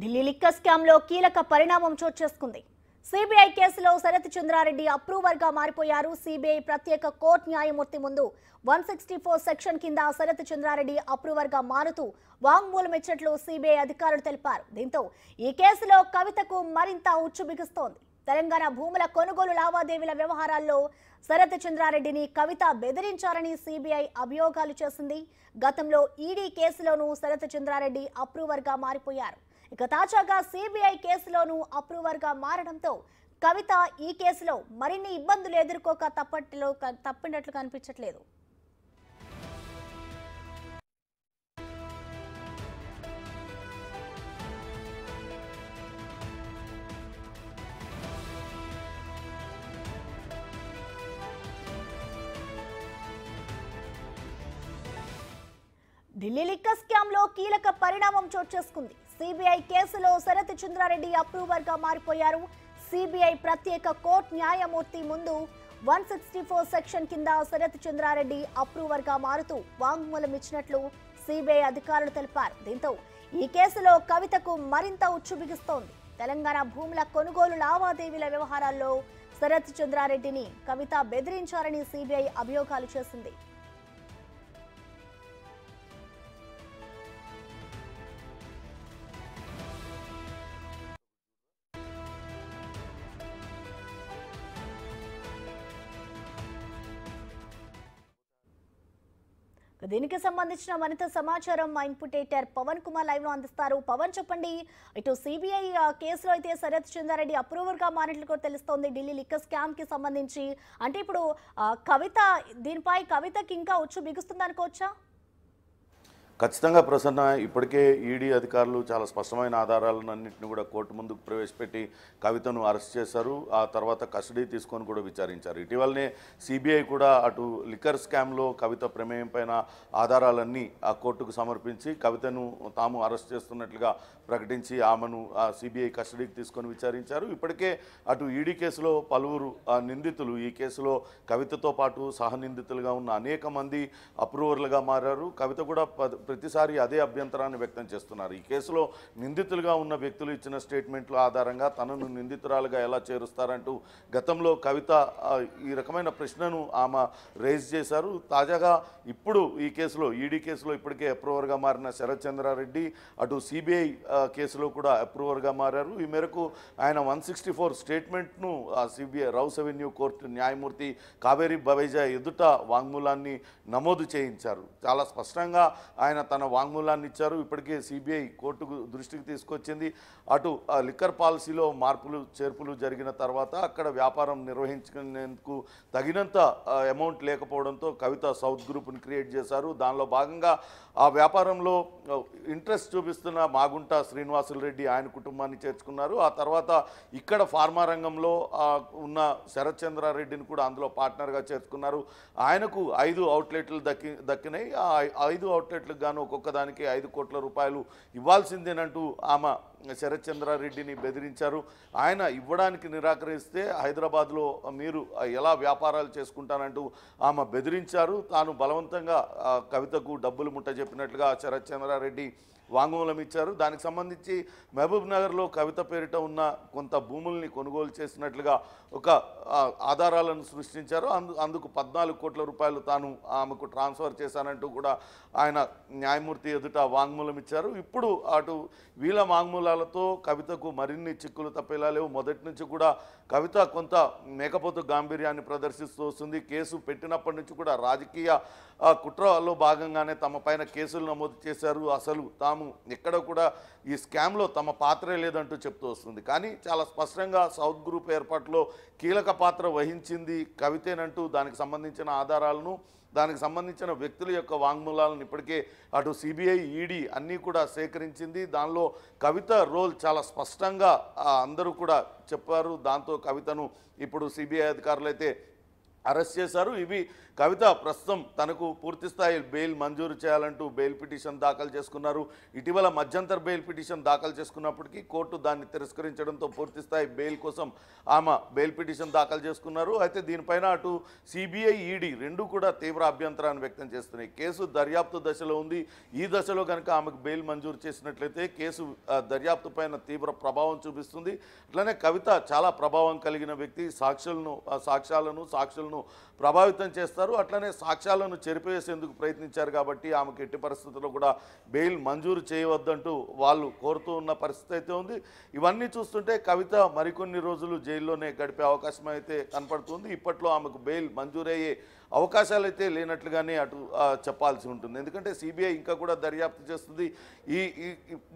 Delhi liquor లో కీలక పరిణామం చోటు చేసుకుంది సిబిఐ కేసులో శరత్ చంద్రారెడ్డి గా మారిపోయారు సిబిఐ ప్రత్యేక కోర్టు న్యాయమూర్తి ముందు వన్ సిక్స్టీ ఫోర్ సెక్షన్ కింద శరత్ చంద్రారెడ్డి గా మారుతూ వాంగ్మూలం ఇచ్చినట్లు సిబిఐ అధికారులు తెలిపారు దీంతో ఈ కేసులో కవితకు మరింత ఉచ్చు బిగుస్తోంది తెలంగాణ భూముల కొనుగోలు లావాదేవీల వ్యవహారాల్లో శరత్ చంద్రారెడ్డిని కవిత బెదిరించారని సిబిఐ అభియోగాలు చేసింది గతంలో ఈడీ కేసులోనూ శరత్ చంద్రారెడ్డి గా మారిపోయారు ఇక తాజాగా సిబిఐ కేసులోనూ అప్రూవర్గా మారడంతో కవిత ఈ కేసులో మరిన్ని ఇబ్బందులు ఎదుర్కోక తప్పట్లో తప్పినట్లు కనిపించట్లేదు ఢిల్లీ లిక్క స్కామ్ లో కీలక పరిణామం చోటు చేసుకుంది సిబిఐ కేసులో శరత్ చంద్రారెడ్డి అప్రూవర్ గా మారిపోయారు సిబిఐ ప్రత్యేక కోర్టు న్యాయమూర్తి ముందు వన్ సిక్స్టీ ఫోర్ సెక్షన్ కింద శరత్ చంద్రారెడ్డి అప్రూవర్ గా మారుతూ వాంగ్మూలం ఇచ్చినట్లు సిబిఐ అధికారులు తెలిపారు దీంతో ఈ కేసులో కవితకు మరింత ఉచ్చు బిగిస్తోంది తెలంగాణ భూముల కొనుగోలు లావాదేవీల వ్యవహారాల్లో శరత్ చంద్రారెడ్డిని కవిత బెదిరించారని సిబిఐ అభియోగాలు చేసింది దీనికి సంబంధించిన మరింత సమాచారం మా input editor Pavan Kumar live లో అందిస్తారు పవన్ చెప్పండి ఇటు సిబిఐ కేసులో అయితే శరత్ చంద్రారెడ్డి అప్రూవర్ గా మారినట్లు కూడా తెలుస్తోంది ఢిల్లీ లిక్క స్కామ్ కి సంబంధించి అంటే ఇప్పుడు కవిత దీనిపై కవితకి ఇంకా ఉచ్చు బిగుస్తుంది అనుకోవచ్చా ఖచ్చితంగా ప్రసన్న ఇప్పటికే ఈడీ అధికారులు చాలా స్పష్టమైన ఆధారాలన్నింటినీ కూడా కోర్టు ముందుకు ప్రవేశపెట్టి కవితను అరెస్ట్ చేశారు ఆ తర్వాత కస్టడీ తీసుకొని కూడా విచారించారు ఇటీవలనే సిబిఐ కూడా అటు లిక్కర్ స్కామ్లో కవిత ప్రమేయం పైన ఆధారాలన్నీ ఆ కోర్టుకు సమర్పించి కవితను తాము అరెస్ట్ చేస్తున్నట్లుగా ప్రకటించి ఆమెను ఆ సిబిఐ కస్టడీకి తీసుకొని విచారించారు ఇప్పటికే అటు ఈడీ కేసులో పలువురు నిందితులు ఈ కేసులో కవితతో పాటు సహనిందితులుగా ఉన్న అనేక మంది అప్రూవర్లుగా మారారు కవిత కూడా ప్రతిసారి అదే అభ్యంతరాన్ని వ్యక్తం చేస్తున్నారు ఈ కేసులో నిందితులుగా ఉన్న వ్యక్తులు ఇచ్చిన స్టేట్మెంట్ల ఆధారంగా తనను నిందితురాలుగా ఎలా చేరుస్తారంటూ గతంలో కవిత ఈ రకమైన ప్రశ్నను ఆమె రేజ్ చేశారు తాజాగా ఇప్పుడు ఈ కేసులో ఈడీ కేసులో ఇప్పటికే అప్రూవర్గా మారిన శరత్ చంద్రారెడ్డి అటు సిబిఐ కేసులో కూడా అప్రూవర్గా మారారు ఈ మేరకు ఆయన వన్ సిక్స్టీ ఫోర్ స్టేట్మెంట్ను సిబిఐ రౌస్ అవెన్యూ కోర్టు న్యాయమూర్తి కావేరీ బవేజా ఎదుట వాంగ్మూలాన్ని నమోదు చేయించారు చాలా స్పష్టంగా ఆయన ఆయన తన వాంగ్మూలాన్ని ఇచ్చారు ఇప్పటికే సిబిఐ కోర్టుకు దృష్టికి తీసుకొచ్చింది అటు లిక్కర్ పాలసీలో మార్పులు చేర్పులు జరిగిన తర్వాత అక్కడ వ్యాపారం నిర్వహించుకునేందుకు తగినంత అమౌంట్ లేకపోవడంతో కవిత సౌత్ గ్రూప్ని క్రియేట్ చేశారు దానిలో భాగంగా ఆ వ్యాపారంలో ఇంట్రెస్ట్ చూపిస్తున్న మాగుంట శ్రీనివాసులు రెడ్డి ఆయన కుటుంబాన్ని చేర్చుకున్నారు ఆ తర్వాత ఇక్కడ ఫార్మా రంగంలో ఉన్న చంద్రారెడ్డిని కూడా అందులో పార్ట్నర్గా చేర్చుకున్నారు ఆయనకు ఐదు అవుట్లెట్లు దక్కి దక్కినాయి ఆ ఐదు అవుట్లెట్లకు గాను ఒక్కొక్క దానికి ఐదు కోట్ల రూపాయలు ఇవ్వాల్సిందేనంటూ ఆమె శరత్చంద్రారెడ్డిని బెదిరించారు ఆయన ఇవ్వడానికి నిరాకరిస్తే హైదరాబాద్లో మీరు ఎలా వ్యాపారాలు చేసుకుంటానంటూ ఆమె బెదిరించారు తాను బలవంతంగా కవితకు డబ్బులు ముట్ట చెప్పినట్లుగా శరత్చంద్రారెడ్డి వాంగ్మూలం ఇచ్చారు దానికి సంబంధించి మహబూబ్ నగర్లో కవిత పేరిట ఉన్న కొంత భూముల్ని కొనుగోలు చేసినట్లుగా ఒక ఆధారాలను సృష్టించారు అందు అందుకు పద్నాలుగు కోట్ల రూపాయలు తాను ఆమెకు ట్రాన్స్ఫర్ చేశానంటూ కూడా ఆయన న్యాయమూర్తి ఎదుట వాంగ్మూలం ఇచ్చారు ఇప్పుడు అటు వీళ్ళ వాంగ్మూల జిల్లాలతో కవితకు మరిన్ని చిక్కులు తప్పేలా లేవు మొదటి నుంచి కూడా కవిత కొంత మేకపోతు గాంభీర్యాన్ని ప్రదర్శిస్తూ వస్తుంది కేసు పెట్టినప్పటి నుంచి కూడా రాజకీయ కుట్రలో భాగంగానే తమ పైన కేసులు నమోదు చేశారు అసలు తాము ఎక్కడ కూడా ఈ స్కామ్లో తమ పాత్రే లేదంటూ చెప్తూ వస్తుంది కానీ చాలా స్పష్టంగా సౌత్ గ్రూప్ ఏర్పాటులో కీలక పాత్ర వహించింది కవితేనంటూ దానికి సంబంధించిన ఆధారాలను దానికి సంబంధించిన వ్యక్తుల యొక్క వాంగ్మూలాలను ఇప్పటికే అటు సిబిఐ ఈడీ e అన్నీ కూడా సేకరించింది దానిలో కవిత రోల్ చాలా స్పష్టంగా అందరూ కూడా చెప్పారు దాంతో కవితను ఇప్పుడు సిబిఐ అధికారులు అయితే అరెస్ట్ చేశారు ఇవి కవిత ప్రస్తుతం తనకు పూర్తిస్థాయి బెయిల్ మంజూరు చేయాలంటూ బెయిల్ పిటిషన్ దాఖలు చేసుకున్నారు ఇటీవల మధ్యంతర బెయిల్ పిటిషన్ దాఖలు చేసుకున్నప్పటికీ కోర్టు దాన్ని తిరస్కరించడంతో పూర్తిస్థాయి బెయిల్ కోసం ఆమె బెయిల్ పిటిషన్ దాఖలు చేసుకున్నారు అయితే దీనిపైన అటు సిబిఐ ఈడీ రెండు కూడా తీవ్ర అభ్యంతరాన్ని వ్యక్తం చేస్తున్నాయి కేసు దర్యాప్తు దశలో ఉంది ఈ దశలో కనుక ఆమెకు బెయిల్ మంజూరు చేసినట్లయితే కేసు దర్యాప్తు పైన తీవ్ర ప్రభావం చూపిస్తుంది అట్లనే కవిత చాలా ప్రభావం కలిగిన వ్యక్తి సాక్షులను సాక్ష్యాలను సాక్షులను ఆమెను ప్రభావితం చేస్తారు అట్లనే సాక్ష్యాలను చెరిపివేసేందుకు ప్రయత్నించారు కాబట్టి ఆమెకు ఎట్టి పరిస్థితుల్లో కూడా బెయిల్ మంజూరు చేయవద్దంటూ వాళ్ళు కోరుతూ ఉన్న పరిస్థితి అయితే ఉంది ఇవన్నీ చూస్తుంటే కవిత మరికొన్ని రోజులు జైల్లోనే గడిపే అవకాశం అయితే కనపడుతుంది ఇప్పట్లో ఆమెకు బెయిల్ మంజూరయ్యే అవకాశాలు అయితే లేనట్లుగానే అటు చెప్పాల్సి ఉంటుంది ఎందుకంటే సిబిఐ ఇంకా కూడా దర్యాప్తు చేస్తుంది ఈ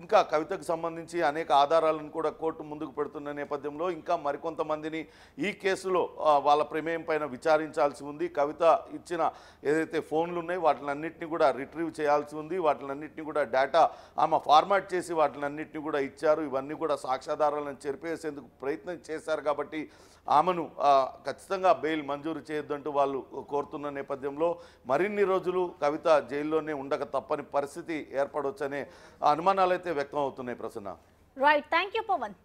ఇంకా కవితకు సంబంధించి అనేక ఆధారాలను కూడా కోర్టు ముందుకు పెడుతున్న నేపథ్యంలో ఇంకా మరికొంతమందిని ఈ కేసులో వాళ్ళ ప్రమేయం పైన విచారించాల్సి ఉంది కవిత ఇచ్చిన ఏదైతే ఫోన్లు ఉన్నాయి వాటినన్నింటినీ కూడా రిట్రీవ్ చేయాల్సి ఉంది వాటినన్నింటినీ కూడా డేటా ఆమె ఫార్మాట్ చేసి వాటినన్నింటినీ కూడా ఇచ్చారు ఇవన్నీ కూడా సాక్ష్యాధారాలను చెరిపేసేందుకు ప్రయత్నం చేశారు కాబట్టి ఆమెను ఖచ్చితంగా బెయిల్ మంజూరు చేయొద్దంటూ వాళ్ళు కోరు కోరుతున్న నేపథ్యంలో మరిన్ని రోజులు కవిత జైల్లోనే ఉండక తప్పని పరిస్థితి ఏర్పడవచ్చనే అయితే వ్యక్తం అవుతున్నాయి Prasanna right thank you Pawan